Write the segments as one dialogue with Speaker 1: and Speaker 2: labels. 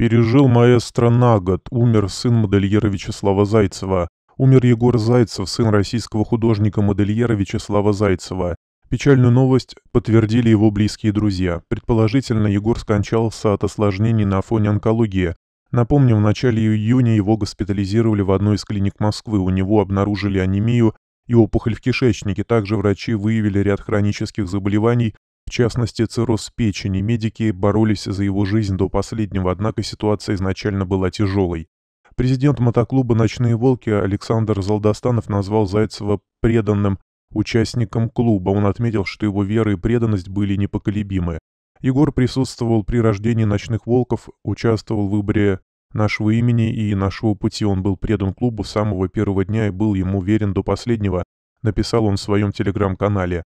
Speaker 1: Пережил маэстро на год, умер сын модельера Вячеслава Зайцева. Умер Егор Зайцев, сын российского художника-модельера Вячеслава Зайцева. Печальную новость подтвердили его близкие друзья. Предположительно, Егор скончался от осложнений на фоне онкологии. Напомню, в начале июня его госпитализировали в одной из клиник Москвы. У него обнаружили анемию и опухоль в кишечнике. Также врачи выявили ряд хронических заболеваний, в частности, цирроз печени медики боролись за его жизнь до последнего, однако ситуация изначально была тяжелой. Президент мотоклуба «Ночные волки» Александр Залдостанов назвал Зайцева преданным участником клуба. Он отметил, что его вера и преданность были непоколебимы. Егор присутствовал при рождении «Ночных волков», участвовал в выборе нашего имени и нашего пути. Он был предан клубу с самого первого дня и был ему верен до последнего, написал он в своем телеграм-канале.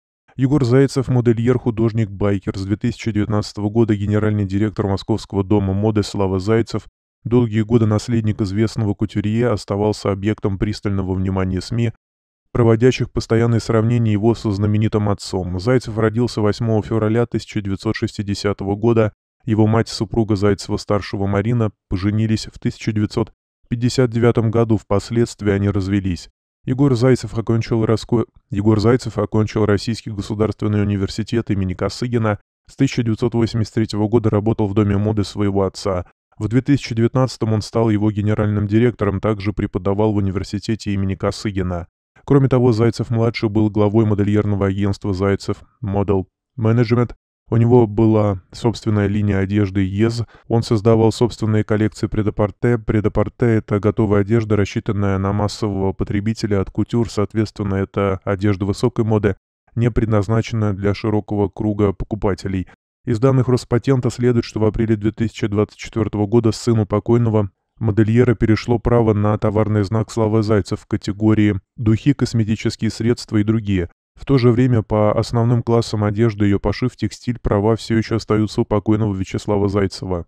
Speaker 1: Егор Зайцев, модельер, художник, байкер, с 2019 года генеральный директор Московского дома моды Слава Зайцев, долгие годы наследник известного кутюрье, оставался объектом пристального внимания СМИ, проводящих постоянные сравнения его со знаменитым отцом. Зайцев родился 8 февраля 1960 года, его мать, супруга Зайцева-старшего Марина, поженились в 1959 году, впоследствии они развелись. Егор Зайцев окончил, Роско... Егор Зайцев окончил Российский государственный университет имени Косыгина, с 1983 года работал в Доме моды своего отца. В 2019 он стал его генеральным директором, также преподавал в университете имени Косыгина. Кроме того, Зайцев-младший был главой модельерного агентства «Зайцев Model Management», у него была собственная линия одежды ЕЗ, он создавал собственные коллекции предапорте. Предапорте – это готовая одежда, рассчитанная на массового потребителя от кутюр, соответственно, это одежда высокой моды, не предназначенная для широкого круга покупателей. Из данных Роспатента следует, что в апреле 2024 года сыну покойного модельера перешло право на товарный знак «Слава Зайцев» в категории «Духи, косметические средства и другие», в то же время по основным классам одежды ее пошив текстиль права все еще остаются у покойного Вячеслава Зайцева.